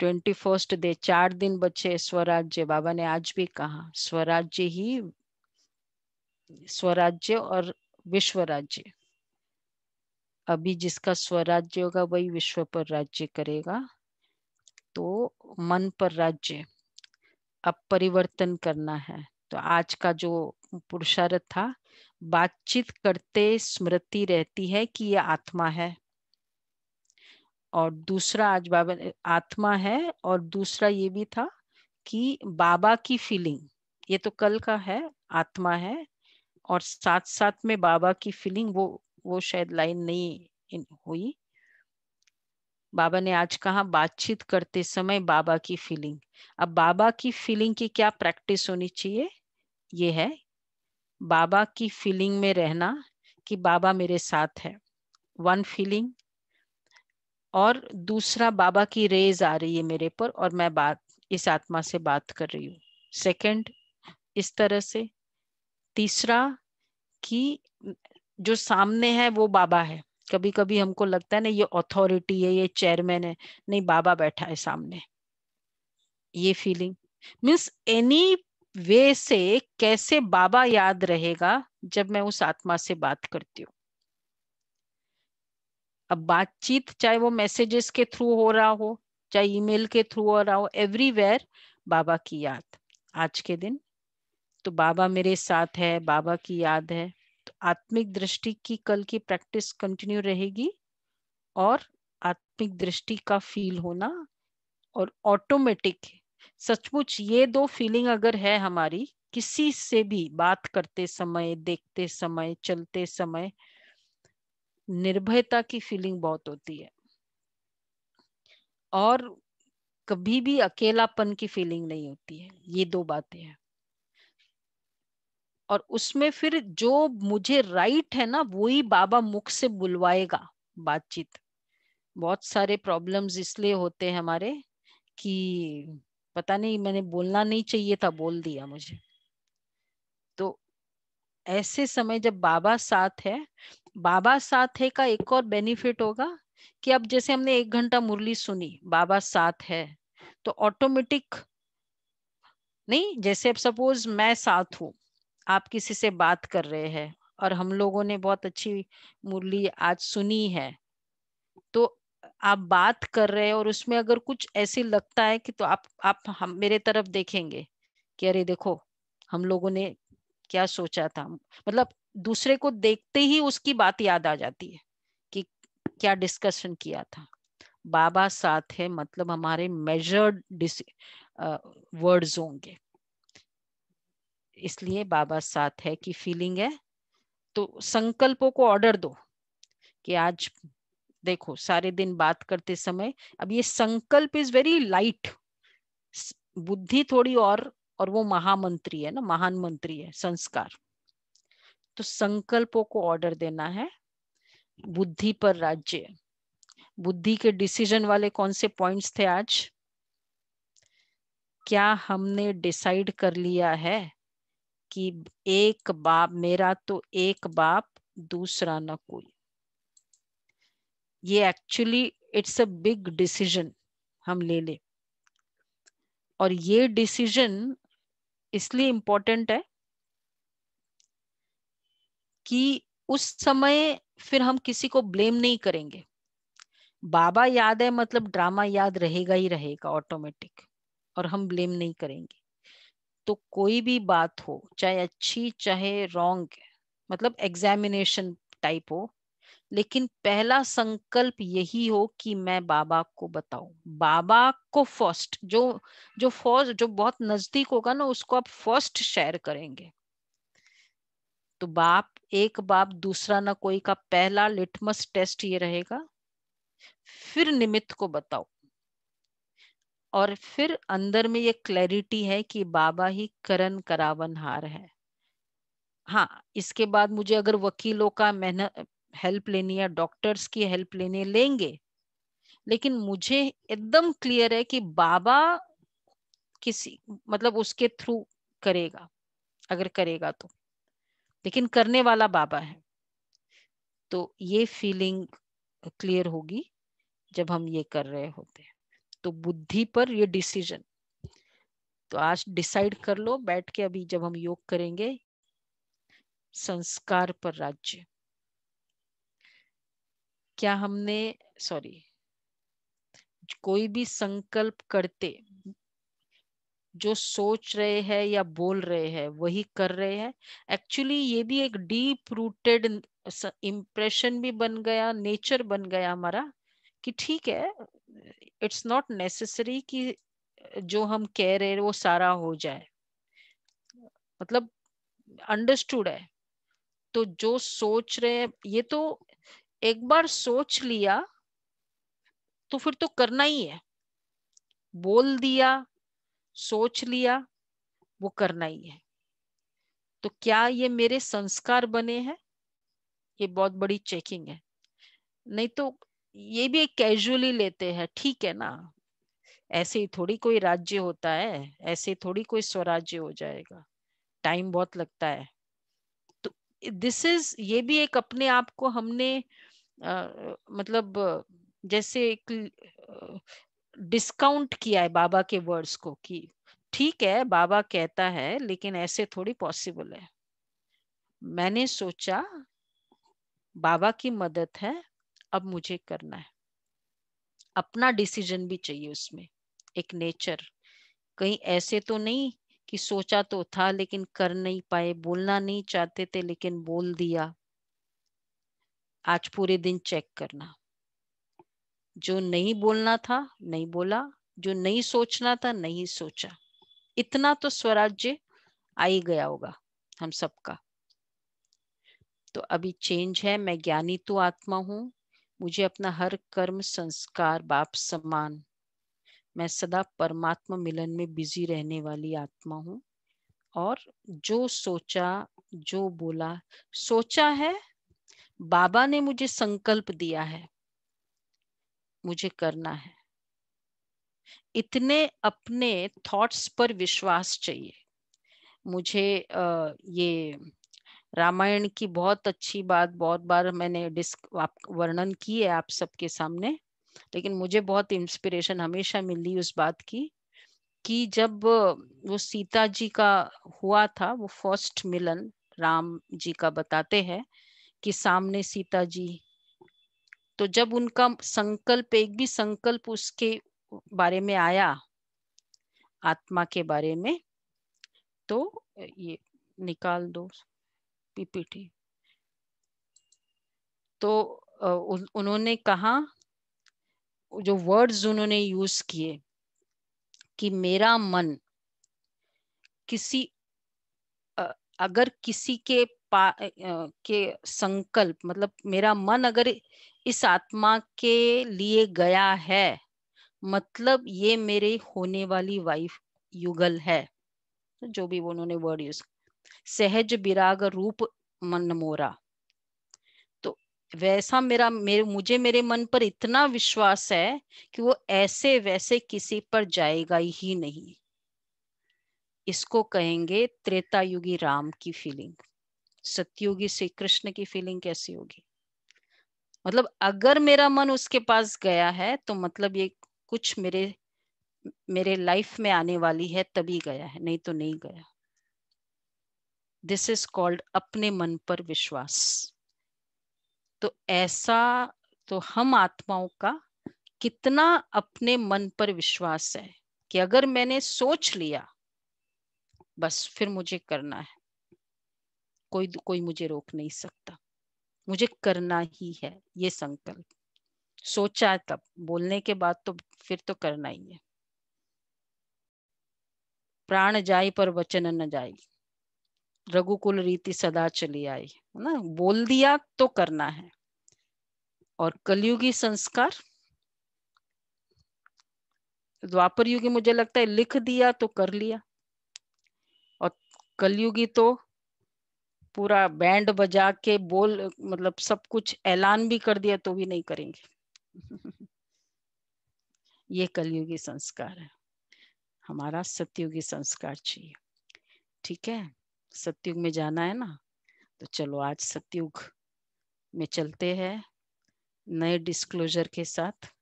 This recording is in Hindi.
ट्वेंटी फर्स्ट डे चार दिन बचे स्वराज्य बाबा ने आज भी कहा स्वराज्य ही स्वराज्य और विश्व राज्य अभी जिसका स्वराज्य होगा वही विश्व पर राज्य करेगा तो मन पर राज्य अब परिवर्तन करना है तो आज का जो पुरुषार्थ था बातचीत करते स्मृति रहती है कि यह आत्मा है और दूसरा आज बाबा आत्मा है और दूसरा ये भी था कि बाबा की फीलिंग ये तो कल का है आत्मा है और साथ साथ में बाबा की फीलिंग वो वो शायद लाइन नहीं हुई बाबा ने आज कहा बातचीत करते समय बाबा की फीलिंग अब बाबा की फीलिंग की क्या प्रैक्टिस होनी चाहिए ये है बाबा की फीलिंग में रहना कि बाबा मेरे साथ है वन फीलिंग और दूसरा बाबा की रेज आ रही है मेरे पर और मैं बात इस आत्मा से बात कर रही हूँ सेकंड इस तरह से तीसरा कि जो सामने है वो बाबा है कभी कभी हमको लगता है ना ये अथॉरिटी है ये चेयरमैन है नहीं बाबा बैठा है सामने ये फीलिंग मीन्स एनी वे से कैसे बाबा याद रहेगा जब मैं उस आत्मा से बात करती हूँ अब बातचीत चाहे वो मैसेजेस के थ्रू हो रहा हो चाहे ईमेल के थ्रू हो रहा हो एवरीवेयर बाबा की याद आज के दिन तो बाबा मेरे साथ है बाबा की याद है तो आत्मिक दृष्टि की कल की प्रैक्टिस कंटिन्यू रहेगी और आत्मिक दृष्टि का फील होना और ऑटोमेटिक सचमुच ये दो फीलिंग अगर है हमारी किसी से भी बात करते समय देखते समय चलते समय निर्भयता की फीलिंग बहुत होती है और कभी भी अकेलापन की फीलिंग नहीं होती है ये दो बातें हैं और उसमें फिर जो मुझे राइट है ना वो ही बाबा मुख से बुलवाएगा बातचीत बहुत सारे प्रॉब्लम्स इसलिए होते हैं हमारे कि पता नहीं मैंने बोलना नहीं चाहिए था बोल दिया मुझे ऐसे समय जब बाबा साथ है बाबा साथ है का एक और बेनिफिट होगा कि अब जैसे हमने एक घंटा मुरली सुनी बाबा साथ है तो ऑटोमेटिक नहीं जैसे अब सपोज मैं साथ हूं आप किसी से बात कर रहे हैं और हम लोगों ने बहुत अच्छी मुरली आज सुनी है तो आप बात कर रहे हैं और उसमें अगर कुछ ऐसे लगता है कि तो आप आप हम मेरे तरफ देखेंगे कि अरे देखो हम लोगों ने क्या सोचा था मतलब दूसरे को देखते ही उसकी बात याद आ जाती है कि क्या डिस्कशन किया था बाबा साथ है मतलब हमारे मेजर्ड वर्ड्स होंगे इसलिए बाबा साथ है की फीलिंग है तो संकल्पों को ऑर्डर दो कि आज देखो सारे दिन बात करते समय अब ये संकल्प इज वेरी लाइट बुद्धि थोड़ी और और वो महामंत्री है ना महान मंत्री है संस्कार तो संकल्पों को ऑर्डर देना है बुद्धि पर राज्य बुद्धि के डिसीजन वाले कौन से पॉइंट्स थे आज क्या हमने डिसाइड कर लिया है कि एक बाप मेरा तो एक बाप दूसरा न कोई ये actually it's a big decision हम ले ले और ये डिसीजन इसलिए इम्पोर्टेंट है कि उस समय फिर हम किसी को ब्लेम नहीं करेंगे बाबा याद है मतलब ड्रामा याद रहेगा ही रहेगा ऑटोमेटिक और हम ब्लेम नहीं करेंगे तो कोई भी बात हो चाहे अच्छी चाहे रॉन्ग मतलब एग्जामिनेशन टाइप हो लेकिन पहला संकल्प यही हो कि मैं बाबा को बताऊं बाबा को फर्स्ट जो जो फर्स्ट जो बहुत नजदीक होगा ना उसको आप फर्स्ट शेयर करेंगे तो बाप एक बाप दूसरा ना कोई का पहला लिटमस टेस्ट ये रहेगा फिर निमित्त को बताओ और फिर अंदर में ये क्लैरिटी है कि बाबा ही करण करावन हार है हाँ इसके बाद मुझे अगर वकीलों का मेहनत हेल्प लेनी है डॉक्टर्स की हेल्प लेने लेंगे लेकिन मुझे एकदम क्लियर है कि बाबा किसी मतलब उसके थ्रू करेगा अगर करेगा तो लेकिन करने वाला बाबा है तो ये फीलिंग क्लियर होगी जब हम ये कर रहे होते हैं तो बुद्धि पर ये डिसीजन तो आज डिसाइड कर लो बैठ के अभी जब हम योग करेंगे संस्कार पर राज्य क्या हमने सॉरी कोई भी संकल्प करते जो सोच रहे हैं या बोल रहे हैं वही कर रहे हैं एक्चुअली ये भी एक डीप रूटेड इम्प्रेशन भी बन गया नेचर बन गया हमारा कि ठीक है इट्स नॉट नेसेसरी कि जो हम कह रहे हैं वो सारा हो जाए मतलब अंडरस्टूड है तो जो सोच रहे हैं ये तो एक बार सोच लिया तो फिर तो करना ही है बोल दिया सोच लिया वो करना ही है तो क्या ये मेरे संस्कार बने हैं ये बहुत बड़ी चेकिंग है नहीं तो ये भी एक कैजुअली लेते हैं ठीक है ना ऐसे ही थोड़ी कोई राज्य होता है ऐसे थोड़ी कोई स्वराज्य हो जाएगा टाइम बहुत लगता है तो दिस इज ये भी एक अपने आप को हमने मतलब जैसे एक डिस्काउंट किया है बाबा के वर्ड्स को कि ठीक है बाबा कहता है लेकिन ऐसे थोड़ी पॉसिबल है मैंने सोचा बाबा की मदद है अब मुझे करना है अपना डिसीजन भी चाहिए उसमें एक नेचर कहीं ऐसे तो नहीं कि सोचा तो था लेकिन कर नहीं पाए बोलना नहीं चाहते थे लेकिन बोल दिया आज पूरे दिन चेक करना जो नहीं बोलना था नहीं बोला जो नहीं सोचना था नहीं सोचा इतना तो स्वराज्य आ ही गया होगा हम सबका तो अभी चेंज है मैं ज्ञानी तो आत्मा हूं मुझे अपना हर कर्म संस्कार बाप समान मैं सदा परमात्मा मिलन में बिजी रहने वाली आत्मा हूँ और जो सोचा जो बोला सोचा है बाबा ने मुझे संकल्प दिया है मुझे करना है इतने अपने थॉट्स पर विश्वास चाहिए मुझे ये रामायण की बहुत अच्छी बात बहुत बार मैंने डिस्क आप वर्णन की है आप सबके सामने लेकिन मुझे बहुत इंस्पिरेशन हमेशा मिली उस बात की कि जब वो सीता जी का हुआ था वो फर्स्ट मिलन राम जी का बताते हैं कि सामने सीता जी तो जब उनका संकल्प एक भी संकल्प उसके बारे में आया आत्मा के बारे में तो ये निकाल दो पीपीटी तो उन्होंने कहा जो वर्ड्स उन्होंने यूज किए कि मेरा मन किसी अगर किसी के पा के संकल्प मतलब मेरा मन अगर इस आत्मा के लिए गया है मतलब ये मेरे होने वाली वाइफ युगल है जो भी उन्होंने वर्ड यूज सहज विराग रूप मन मोरा तो वैसा मेरा मेरे मुझे मेरे मन पर इतना विश्वास है कि वो ऐसे वैसे किसी पर जाएगा ही नहीं इसको कहेंगे त्रेता युगी राम की फीलिंग सत्युगी श्री कृष्ण की फीलिंग कैसी होगी मतलब अगर मेरा मन उसके पास गया है तो मतलब ये कुछ मेरे मेरे लाइफ में आने वाली है तभी गया है नहीं तो नहीं गया दिस इज कॉल्ड अपने मन पर विश्वास तो ऐसा तो हम आत्माओं का कितना अपने मन पर विश्वास है कि अगर मैंने सोच लिया बस फिर मुझे करना है कोई कोई मुझे रोक नहीं सकता मुझे करना ही है ये संकल्प सोचा तब बोलने के बाद तो फिर तो करना ही है प्राण जाए पर वचन न जाए रघुकुल रीति सदा चली आई है ना बोल दिया तो करना है और कलयुगी संस्कार द्वापर युग मुझे लगता है लिख दिया तो कर लिया और कलयुगी तो पूरा बैंड बजा के बोल मतलब सब कुछ ऐलान भी कर दिया तो भी नहीं करेंगे ये कलयुगी संस्कार है हमारा सत्युगी संस्कार चाहिए ठीक है सत्युग में जाना है ना तो चलो आज सत्युग में चलते हैं नए डिस्क्लोजर के साथ